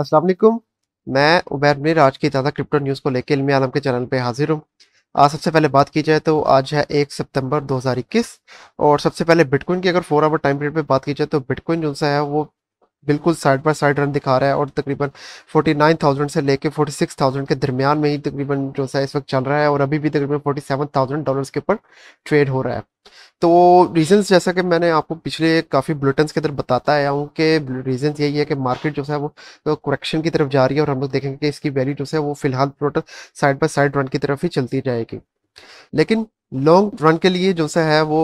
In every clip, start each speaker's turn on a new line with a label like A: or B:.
A: अस्सलाम वालेकुम मैं उबैर मीर आज की ताज़ा क्रिप्टो न्यूज़ को लेकर इलमी आलम के चैनल पे हाजिर हूँ आज सबसे पहले बात की जाए तो आज है एक सितंबर 2021 और सबसे पहले बिटकॉइन की अगर फोर आवर टाइम पीरियड पे बात की जाए तो बिटकॉइन जो सा है वो बिल्कुल साइड बाय साइड रन दिखा रहा है और तकरीबन 49,000 से लेके 46,000 के दरमियान में ही तकरीबन जो है इस वक्त चल रहा है और अभी भी तकरीबन 47,000 डॉलर्स के ऊपर ट्रेड हो रहा है तो रीजंस जैसा कि मैंने आपको पिछले काफ़ी बुलेटिन के अंदर बताता आया हूँ कि रीजंस यही है कि मार्केट जो है वो तो की तरफ जा रही है और हम लोग देखेंगे कि इसकी वैल्यू जो है वो फिलहाल total side by side run की तरफ ही चलती जाएगी लेकिन लॉन्ग रन के लिए जो सा है वो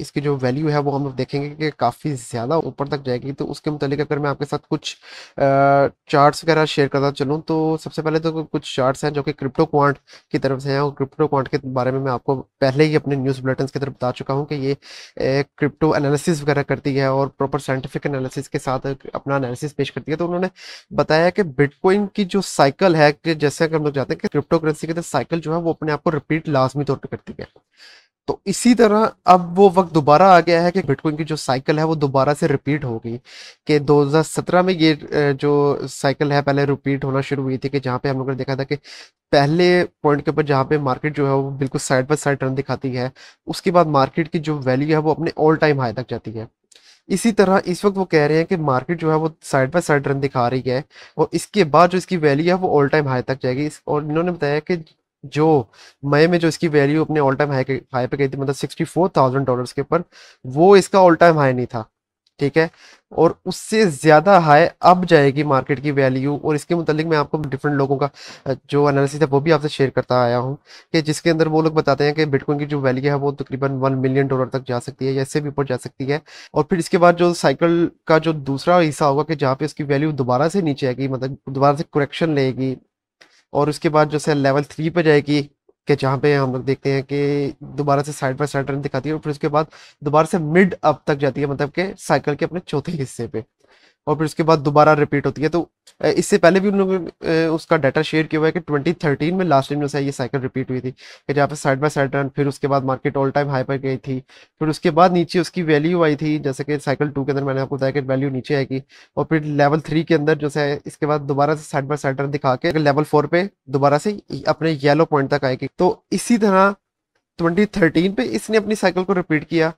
A: इसकी जो वैल्यू है वो हम लोग देखेंगे कि काफ़ी ज़्यादा ऊपर तक जाएगी तो उसके मतलब अगर मैं आपके साथ कुछ चार्ट्स वगैरह शेयर करता चलूँ तो सबसे पहले तो कुछ चार्ट्स हैं जो कि क्रिप्टो क्वांट की तरफ से हैं और क्रिप्टो क्वांट के बारे में मैं आपको पहले ही अपने न्यूज़ बुलेटिन की तरफ बता चुका हूँ कि ये क्रिप्टो एनालिसिस वगैरह करती है और प्रॉपर साइंटिफिक एनालिसिस के साथ अपना एनालिसिस पेश करती है तो उन्होंने बताया कि बिटकॉइन की जो साइकिल है कि जैसे हम लोग जाते हैं कि क्रिप्टो करेंसी की साइकिल तो जो है वो अपने आप को रिपीट लाजमी तौर पर करती है तो इसी तरह अब वो वक्त दोबारा आ गया है कि बिटकॉइन की जो साइकिल है वो दोबारा से रिपीट हो गई कि 2017 में ये जो साइकिल है पहले रिपीट होना शुरू हुई थी कि जहाँ पे हम लोगों ने देखा था कि पहले पॉइंट के ऊपर जहाँ पे मार्केट जो है वो बिल्कुल साइड बाई साइड टर्न दिखाती है उसके बाद मार्केट की जो वैल्यू है वो अपने ऑल टाइम हाई तक जाती है इसी तरह इस वक्त वो कह रहे हैं कि मार्केट जो है वो साइड बाय साइड रन दिखा रही है और इसके बाद जो इसकी वैल्यू है वो ऑल टाइम हाई तक जाएगी और इन्होंने बताया कि जो मई में जो इसकी वैल्यू अपने ऑल टाइम हाई हाई पे गई थी मतलब सिक्सटी फोर थाउजेंड डॉलर के ऊपर वो इसका ऑल टाइम हाई नहीं था ठीक है और उससे ज़्यादा हाई अब जाएगी मार्केट की वैल्यू और इसके मतलब मैं आपको डिफरेंट लोगों का जो एनालिसिस है वो भी आपसे शेयर करता आया हूँ कि जिसके अंदर वो लोग बताते हैं कि बिटकॉइन की जो वैल्यू है वो तकरीबन वन मिलियन डॉलर तक जा सकती है या इससे भी ऊपर जा सकती है और फिर इसके बाद जो साइकिल का जो दूसरा हिस्सा होगा कि जहाँ पे उसकी वैल्यू दोबारा से नीचे आएगी मतलब दोबारा से करेक्शन लेगी और उसके बाद जो सेल लेवल थ्री पर जाएगी कि जहाँ पे हम लोग देखते हैं कि दोबारा से साइड बाई साइड रन दिखाती है और फिर उसके बाद दोबारा से मिड अप तक जाती है मतलब के साइकिल के अपने चौथे हिस्से पे और फिर उसके बाद दोबारा रिपीट होती है तो इससे पहले भी उन्होंने उसका डाटा शेयर किया हुआ है कि 2013 में लास्ट टाइम जैसे ये साइकिल रिपीट हुई थी कि जहाँ पे साइड बाय साइड रन फिर उसके बाद मार्केट ऑल टाइम हाई पर गई थी फिर उसके बाद नीचे उसकी वैल्यू आई थी जैसे कि साइकिल टू के अंदर मैंने आपको बताया कि वैल्यू नीचे आएगी और फिर लेवल थ्री के अंदर जो है इसके बाद दोबारा से साइड बाय साइड रन दिखा के लेवल फोर पे दोबारा से अपने येलो पॉइंट तक आएगी तो इसी तरह 2013 पे इसने अपनी साइकिल को रिपीट किया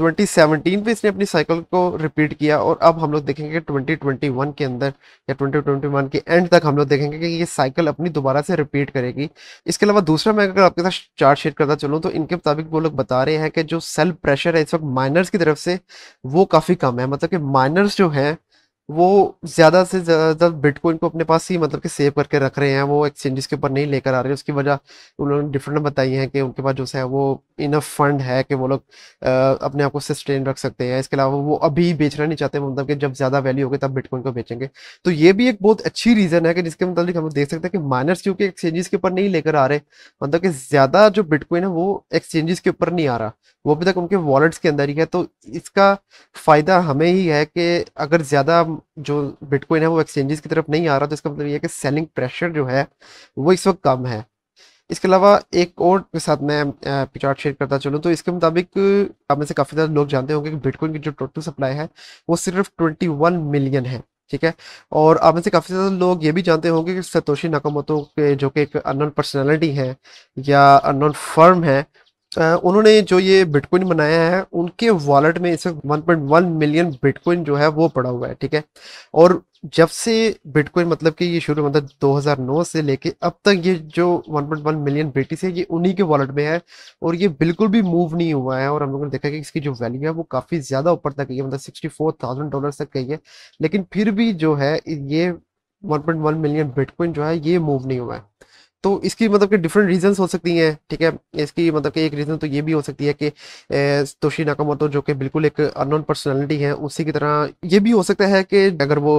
A: 2017 पे इसने अपनी साइकिल को रिपीट किया और अब हम लोग देखेंगे 2021 के अंदर या 2021 के एंड तक हम लोग देखेंगे कि ये साइकिल अपनी दोबारा से रिपीट करेगी इसके अलावा दूसरा मैं अगर आपके साथ चार्ट शेयर करता चलूँ तो इनके मुताबिक वो लोग बता रहे हैं कि जो सेल प्रेशर है इस वक्त माइनर्स की तरफ से वो काफ़ी कम है मतलब कि माइनर्स जो हैं वो ज़्यादा से ज़्यादा बिटकॉइन को अपने पास ही मतलब कि सेव करके रख रहे हैं वो एक्सचेंजेस के ऊपर नहीं लेकर आ रहे उसकी वजह उन्होंने डिफरेंट बताई है कि उनके पास जो है वो इनफ फंड है कि वो लोग अपने आप को सस्टेन रख सकते हैं इसके अलावा वो अभी बेचना नहीं चाहते मतलब कि जब ज़्यादा वैल्यू होगी तब बिटकॉइन को बेचेंगे तो ये भी एक बहुत अच्छी रीज़न है कि जिसके मतलब हम देख सकते हैं कि माइनर्स क्योंकि एक्सचेंजेस के ऊपर नहीं लेकर आ रहे मतलब कि ज़्यादा जो बिटकॉइन है वो एक्सचेंजेस के ऊपर नहीं आ रहा वो अभी तक उनके वॉलेट्स के अंदर ही है तो इसका फ़ायदा हमें ही है कि अगर ज़्यादा जो बिटकॉइन है वो एक्सचेंजेस की तरफ नहीं आ रहा तो इसका मतलब ये है कि सेलिंग प्रेशर जो है वो इस वक्त कम है इसके अलावा एक और के साथ मैं पिचार्ट शेयर करता चलूँ तो इसके मुताबिक आप में से काफ़ी ज़्यादा लोग जानते होंगे कि बिटकॉइन की जो टोटल सप्लाई है वो सिर्फ ट्वेंटी वन मिलियन है ठीक है और आप में से काफ़ी ज़्यादा लोग ये भी जानते होंगे कि सतोशी नकामोतो के जो कि एक अननोन पर्सनैलिटी है या अननोन फर्म है उन्होंने जो ये बिटकॉइन बनाया है उनके वॉलेट में इसे 1.1 मिलियन बिटकॉइन जो है वो पड़ा हुआ है ठीक है और जब से बिटकॉइन मतलब कि ये शुरू मतलब 2009 से लेके अब तक ये जो 1.1 मिलियन ब्रिटिश है ये उन्हीं के वॉलेट में है और ये बिल्कुल भी मूव नहीं हुआ है और हम लोगों ने देखा कि इसकी जो वैल्यू है वो काफ़ी ज़्यादा ऊपर तक गई है मतलब सिक्सटी डॉलर तक गई है लेकिन फिर भी जो है ये वन मिलियन बिटकॉइन जो है ये मूव नहीं हुआ है तो इसकी मतलब कि डिफरेंट रीजंस हो सकती हैं ठीक है इसकी मतलब कि एक रीज़न तो ये भी हो सकती है कि तोशी नाकामोतो जो कि बिल्कुल एक अननोन पर्सनैलिटी है उसी की तरह ये भी हो सकता है कि अगर वो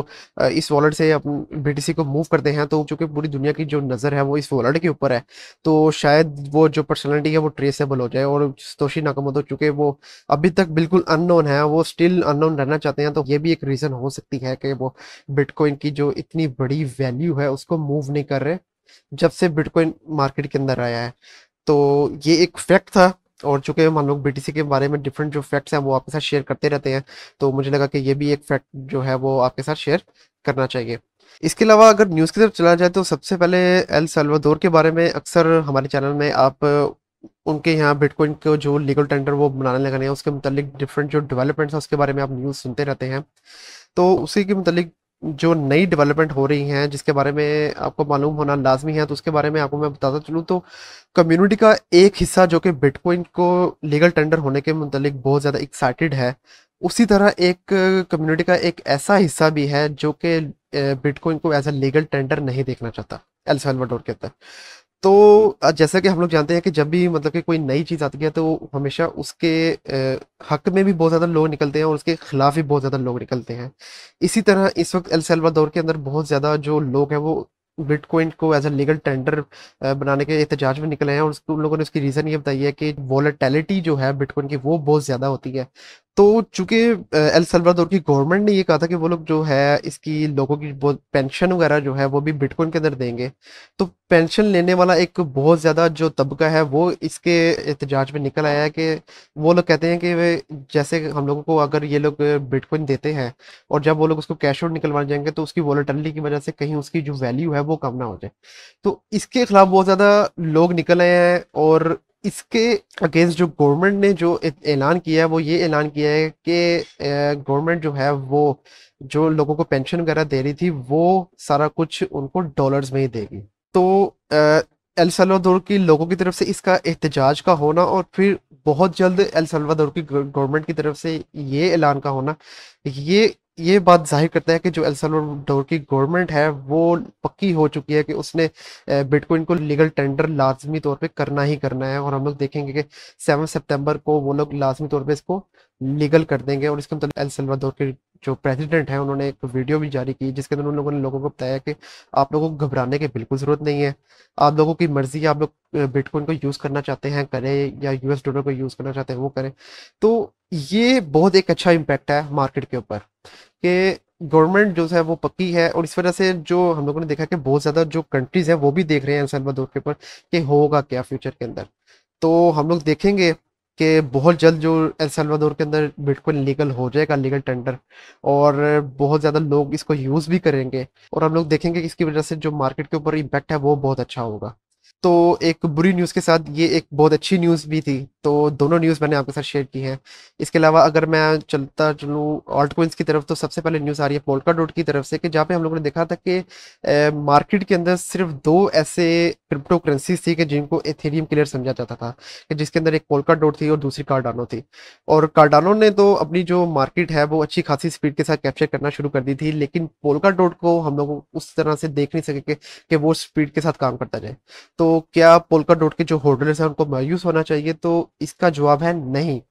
A: इस वॉलेट से बी को मूव करते हैं तो चूँकि पूरी दुनिया की जो नज़र है वो इस वॉलेट के ऊपर है तो शायद वो जो पर्सनैलिटी है वो ट्रेसेबल हो जाए और तोशी नाकामोतो चूँकि वो अभी तक बिल्कुल अननोन है वो स्टिल अननोन रहना चाहते हैं तो ये भी एक रीज़न हो सकती है कि वो बिटकॉइन की जो इतनी बड़ी वैल्यू है उसको मूव नहीं कर रहे जब से बिटकॉइन मार्केट के अंदर आया है तो ये एक फैक्ट था और चूंकि हम लोग बीटीसी के बारे में डिफरेंट जो फैक्ट्स हैं वो आपके साथ शेयर करते रहते हैं तो मुझे लगा कि ये भी एक फैक्ट जो है वो आपके साथ शेयर करना चाहिए इसके अलावा अगर न्यूज़ की तरफ चला जाए तो सबसे पहले एल सल्वादोर के बारे में अक्सर हमारे चैनल में आप उनके यहाँ बिटकॉइन को जो लीगल टेंडर वो बनाने लगाने हैं उसके मतलब डिफरेंट जो डेवलपमेंट्स हैं उसके बारे में आप न्यूज़ सुनते रहते हैं तो उसी के मतलब जो नई डेवलपमेंट हो रही हैं जिसके बारे में आपको मालूम होना लाजमी है तो उसके बारे में आपको मैं बताता चलूँ तो कम्युनिटी का एक हिस्सा जो कि बिटकॉइन को लीगल टेंडर होने के मतलब बहुत ज़्यादा एक्साइटेड है उसी तरह एक कम्युनिटी का एक ऐसा हिस्सा भी है जो कि बिटकॉइन को एज अ लीगल टेंडर नहीं देखना चाहता एल साल्वाडोर के अंदर तो जैसा कि हम लोग जानते हैं कि जब भी मतलब कि कोई नई चीज़ आती है तो हमेशा उसके हक में भी बहुत ज़्यादा लोग निकलते हैं और उसके खिलाफ भी बहुत ज़्यादा लोग निकलते हैं इसी तरह इस वक्त एल दौर के अंदर बहुत ज़्यादा जो लोग हैं वो बिटकॉइन को एज ए लीगल टेंडर बनाने के एहतजाज में निकले हैं और उन लोगों ने उसकी रीज़न ये बताई है कि वॉलेटेलिटी जो है बिटकॉइन की वो बहुत ज़्यादा होती है तो चूंकि एल सल्वादोर की गवर्नमेंट ने ये कहा था कि वो लोग जो है इसकी लोगों की पेंशन वगैरह जो है वो भी बिटकॉइन के अंदर देंगे तो पेंशन लेने वाला एक बहुत ज़्यादा जो तबका है वो इसके एहतजाज में निकल आया है कि वो लोग कहते हैं कि वे जैसे हम लोगों को अगर ये लोग बिटकॉइन देते हैं और जब वो लोग उसको कैश आउट निकलवा जाएंगे तो उसकी वॉलेटलिटी की वजह से कहीं उसकी जो वैल्यू है वो कम ना हो जाए तो इसके खिलाफ बहुत ज़्यादा लोग निकल आए हैं और इसके अगेंस्ट जो गवर्नमेंट ने जो ऐलान किया है वो ये ऐलान किया है कि गवर्नमेंट जो है वो जो लोगों को पेंशन वगैरह दे रही थी वो सारा कुछ उनको डॉलर्स में ही देगी तो एल सल्वादोर की लोगों की तरफ से इसका एहतजाज का होना और फिर बहुत जल्द एल सल्वादोर की गवर्नमेंट की तरफ से ये ऐलान का होना ये ये बात जाहिर करता है कि जो एल्साल्वाडोर की गवर्नमेंट है वो पक्की हो चुकी है कि उसने बिटकॉइन को लीगल टेंडर लाजमी तौर पे करना ही करना है और हम लोग देखेंगे कि सेवन सितंबर को वो लोग लाजमी तौर पे इसको लीगल कर देंगे और इसके मतलब एल्साल्वाडोर के जो प्रेसिडेंट हैं उन्होंने एक वीडियो भी जारी की जिसके अंदर उन लोगों ने लोगों को बताया कि आप लोगों को घबराने की बिल्कुल ज़रूरत नहीं है आप लोगों की मर्ज़ी आप लोग बिटकॉइन को यूज़ करना चाहते हैं करें या यूएस डॉलर को यूज़ करना चाहते हैं वो करें तो ये बहुत एक अच्छा इम्पैक्ट है मार्केट के ऊपर कि गवर्नमेंट जो है वो पक्की है और इस वजह से जो हम लोगों ने देखा कि बहुत ज़्यादा जो कंट्रीज़ हैं वो भी देख रहे हैं दौर के ऊपर कि होगा क्या फ्यूचर के अंदर तो हम लोग देखेंगे कि बहुत जल्द जो एल सलवादोर के अंदर बिटकॉइन लीगल हो जाएगा लीगल टेंडर और बहुत ज़्यादा लोग इसको यूज़ भी करेंगे और हम लोग देखेंगे कि इसकी वजह से जो मार्केट के ऊपर इम्पैक्ट है वो बहुत अच्छा होगा तो एक बुरी न्यूज़ के साथ ये एक बहुत अच्छी न्यूज़ भी थी तो दोनों न्यूज़ मैंने आपके साथ शेयर की हैं इसके अलावा अगर मैं चलता चलूँ ऑल्ट कोइंस की तरफ तो सबसे पहले न्यूज़ आ रही है पोलका डोट की तरफ से कि जहाँ पे हम लोगों ने देखा था कि मार्केट के अंदर सिर्फ दो ऐसे क्रिप्टो करेंसीज थी कि जिनको एथेरियम क्लियर समझा जाता था कि जिसके अंदर एक पोलका डोट थी और दूसरी कार्डानो थी और कार्डानो ने तो अपनी जो मार्केट है वो अच्छी खासी स्पीड के साथ कैप्चर करना शुरू कर दी थी लेकिन पोलका डोट को हम लोग उस तरह से देख नहीं सके कि वो स्पीड के साथ काम करता जाए तो क्या पोलका डोट के जो होल्डर्स हैं उनको मायूस होना चाहिए तो इसका जवाब है नहीं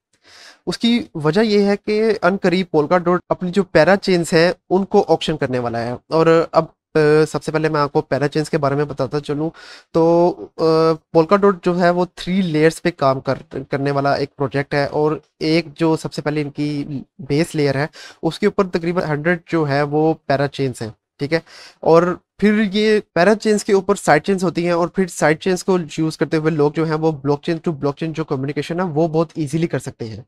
A: उसकी वजह यह है कि अनकरीब पोलका डॉट अपनी जो पैरा चेन्स हैं उनको ऑप्शन करने वाला है और अब सबसे पहले मैं आपको पैरा चेन्स के बारे में बताता चलूँ तो पोलका डॉट जो है वो थ्री लेयर्स पे काम कर करने वाला एक प्रोजेक्ट है और एक जो सबसे पहले इनकी बेस लेयर है उसके ऊपर तकरीबन हंड्रेड जो है वो पैरा चेन्स हैं ठीक है और फिर ये पैरा चेन्स के ऊपर साइड चेन्स होती हैं और फिर साइड चेन्स को यूज़ करते हुए लोग जो हैं वो ब्लॉकचेन टू ब्लॉकचेन जो कम्युनिकेशन है वो बहुत इजीली कर सकते हैं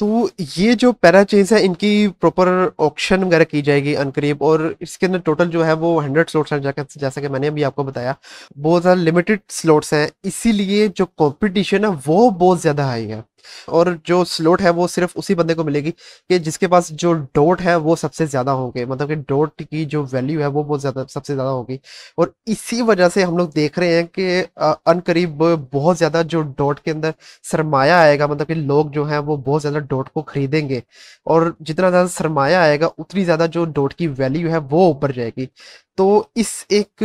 A: तो ये जो पैरा चेन्स है इनकी प्रॉपर ऑक्शन वगैरह की जाएगी अनकरीब और इसके अंदर टोटल जो है वो हंड्रेड स्लॉट्स हैं जाकर जैसा कि मैंने अभी आपको बताया बहुत ज़्यादा लिमिटेड स्लॉट्स हैं इसीलिए जो कॉम्पिटिशन है वो बहुत ज़्यादा हाई है और जो स्लोट है वो सिर्फ उसी बंदे को मिलेगी कि जिसके पास जो डोट है वो सबसे ज़्यादा होंगे मतलब कि डोट की जो वैल्यू है वो बहुत ज़्यादा सबसे ज़्यादा होगी और इसी वजह से हम लोग देख रहे हैं कि अनकरीब बहुत ज़्यादा जो डोट के अंदर सरमाया आएगा मतलब कि लोग जो हैं वो बहुत ज़्यादा डोट को खरीदेंगे और जितना ज़्यादा सरमाया आएगा उतनी ज़्यादा जो डोट की वैल्यू है वो ऊपर जाएगी तो इस एक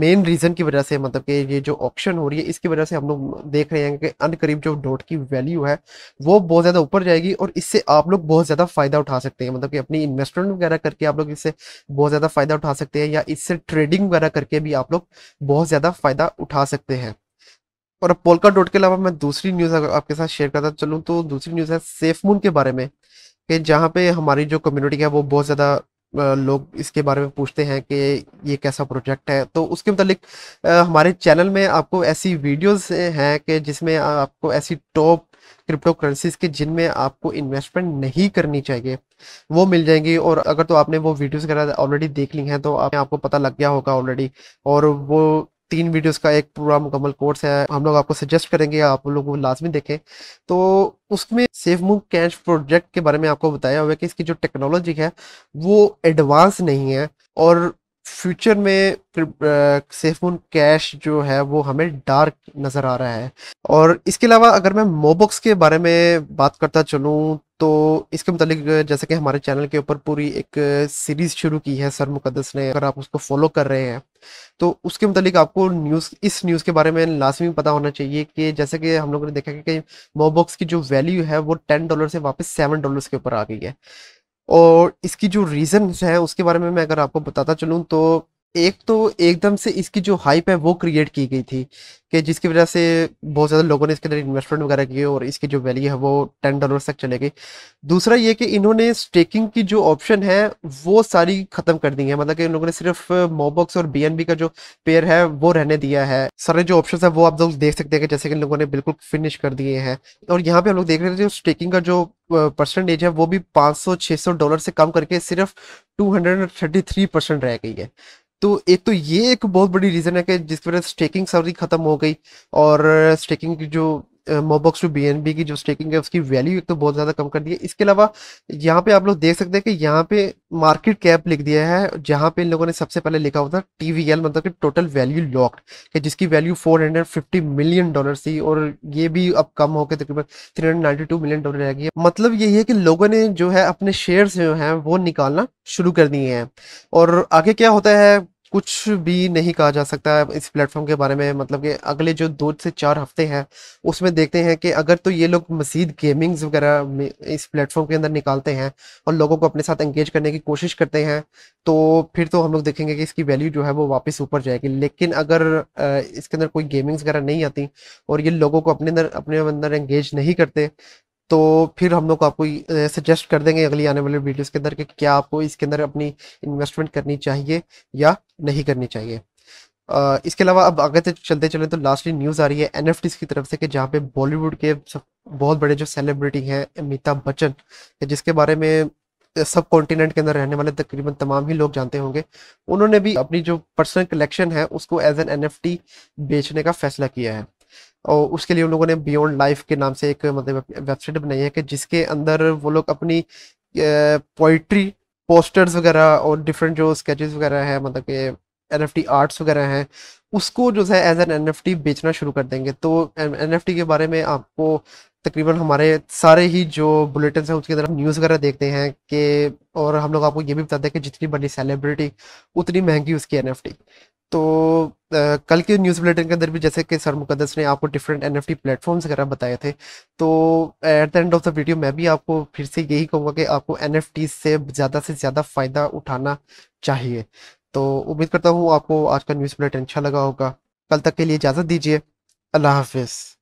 A: मेन रीज़न की वजह से मतलब कि ये जो ऑप्शन हो रही है इसकी वजह से हम लोग देख रहे हैं कि अन करीब जो डॉट की वैल्यू है वो बहुत ज़्यादा ऊपर जाएगी और इससे आप लोग बहुत ज़्यादा फ़ायदा उठा सकते हैं मतलब कि अपनी इन्वेस्टमेंट वगैरह करके आप लोग इससे बहुत ज़्यादा फ़ायदा उठा सकते हैं या इससे ट्रेडिंग वगैरह करके भी आप लोग बहुत ज़्यादा फ़ायदा उठा सकते हैं और अब पोलका डॉट के अलावा मैं दूसरी न्यूज़ अगर आपके साथ शेयर करता चलूँ तो दूसरी न्यूज़ है सेफ मून के बारे में कि जहाँ पे हमारी जो कम्युनिटी है वो बहुत ज़्यादा लोग इसके बारे में पूछते हैं कि ये कैसा प्रोजेक्ट है तो उसके मतलब हमारे चैनल में आपको ऐसी वीडियोस हैं कि जिसमें आपको ऐसी टॉप क्रिप्टो करेंसीज के जिनमें आपको इन्वेस्टमेंट नहीं करनी चाहिए वो मिल जाएंगी और अगर तो आपने वो वीडियोस वगैरह ऑलरेडी देख ली हैं तो आपको पता लग गया होगा ऑलरेडी और वो तीन वीडियोस का एक पूरा मुकम्मल कोर्स है हम लोग आपको सजेस्ट करेंगे आप लोग वो लाजमी देखें तो उसमें सेफ मूव कैश प्रोजेक्ट के बारे में आपको बताया हुआ है कि इसकी जो टेक्नोलॉजी है वो एडवांस नहीं है और फ्यूचर में सेफमोन कैश जो है वो हमें डार्क नज़र आ रहा है और इसके अलावा अगर मैं मोबॉक्स के बारे में बात करता चलूँ तो इसके मतलब जैसे कि हमारे चैनल के ऊपर पूरी एक सीरीज़ शुरू की है सर मुकदस ने अगर आप उसको फॉलो कर रहे हैं तो उसके मतलब आपको न्यूज़ इस न्यूज़ के बारे में लाजमी पता होना चाहिए कि जैसे कि हम लोगों ने देखा कि मोबॉक्स की जो वैल्यू है वो टेन डॉलर से वापस सेवन डॉलर के ऊपर आ गई है और इसकी जो रीज़न्स हैं उसके बारे में मैं अगर आपको बताता चलूँ तो एक तो एकदम से इसकी जो हाइप है वो क्रिएट की गई थी कि जिसकी वजह से बहुत ज़्यादा लोगों ने इसके अंदर इन्वेस्टमेंट वगैरह किए और इसकी जो वैल्यू है वो टेन डॉलर तक चले गई दूसरा ये कि इन्होंने स्टेकिंग की जो ऑप्शन है वो सारी ख़त्म कर दी है मतलब कि इन लोगों ने सिर्फ मोबॉक्स और बी का जो पेयर है वो रहने दिया है सारे जो ऑप्शन है वो आप लोग देख सकते हैं जैसे कि इन लोगों ने बिल्कुल फिनिश कर दिए हैं और यहाँ पे हम लोग देख रहे थे स्टेकिंग का जो परसेंटेज है वो भी पाँच सौ डॉलर से कम करके सिर्फ टू परसेंट रह गई है तो एक तो ये एक बहुत बड़ी रीज़न है कि जिसकी वजह से स्टेकिंग सारी ख़त्म हो गई और स्टेकिंग की जो मोबॉक्स टू बी की जो स्टेकिंग है उसकी वैल्यू एक तो बहुत ज़्यादा कम कर दी है इसके अलावा यहाँ पे आप लोग देख सकते हैं कि यहाँ पे मार्केट कैप लिख दिया है जहाँ पे इन लोगों ने सबसे पहले लिखा हुआ था टी मतलब कि टोटल वैल्यू लॉक कि जिसकी वैल्यू 450 मिलियन डॉलर थी और ये भी अब कम होकर तकरीबन 392 मिलियन डॉलर रह गई है मतलब यही है कि लोगों ने जो है अपने शेयर जो हैं वो निकालना शुरू कर दिए हैं और आगे क्या होता है कुछ भी नहीं कहा जा सकता है इस प्लेटफॉर्म के बारे में मतलब कि अगले जो दो से चार हफ्ते हैं उसमें देखते हैं कि अगर तो ये लोग मज़ीद गेमिंग्स वगैरह इस प्लेटफॉर्म के अंदर निकालते हैं और लोगों को अपने साथ एंगेज करने की कोशिश करते हैं तो फिर तो हम लोग देखेंगे कि इसकी वैल्यू जो है वो वापस ऊपर जाएगी लेकिन अगर इसके अंदर कोई गेमिंग्स वगैरह नहीं आती और ये लोगों को अपने अंदर अपने अंदर एंगेज नहीं करते तो फिर हम लोग आपको सजेस्ट कर देंगे अगली आने वाले वीडियोस के अंदर कि क्या आपको इसके अंदर अपनी इन्वेस्टमेंट करनी चाहिए या नहीं करनी चाहिए आ, इसके अलावा अब आगे तक चलते चले तो लास्टली न्यूज़ आ रही है एन की तरफ से कि जहाँ पे बॉलीवुड के सब बहुत बड़े जो सेलिब्रिटी हैं अमिताभ बच्चन जिसके बारे में सब कॉन्टिनेंट के अंदर रहने वाले तकरीबन तमाम ही लोग जानते होंगे उन्होंने भी अपनी जो पर्सनल कलेक्शन है उसको एज एन एन बेचने का फैसला किया है और उसके लिए उन लोगों ने बियॉन्ड लाइफ के नाम से एक मतलब वेबसाइट बनाई है कि जिसके अंदर वो लोग अपनी पोइट्री पोस्टर्स वगैरह और डिफरेंट जो स्केचेस वगैरह हैं मतलब के एन एफ टी आर्ट्स वगैरह हैं उसको जो है as an N F T बेचना शुरू कर देंगे तो एन एफ टी के बारे में आपको तकरीबन हमारे सारे ही जो बुलेटिन हैं उसके अंदर हम न्यूज़ वगैरह देखते हैं कि और हम लोग आपको ये भी बताते हैं कि जितनी बड़ी सेलिब्रिटी उतनी महंगी उसकी एन एफ टी तो आ, कल के न्यूज़ बुलेटिन के अंदर भी जैसे कि सर मुकदस ने आपको different N F T platforms वगैरह बताए थे तो at the end of the video मैं भी आपको फिर से यही कहूँगा कि आपको एन एफ टी से ज़्यादा से ज़्यादा फ़ायदा उठाना चाहिए तो उम्मीद करता हूँ आपको आज का न्यूज़ बुलेटिन अच्छा लगा होगा कल तक के लिए इजाज़त दीजिए अल्लाह हाफिज़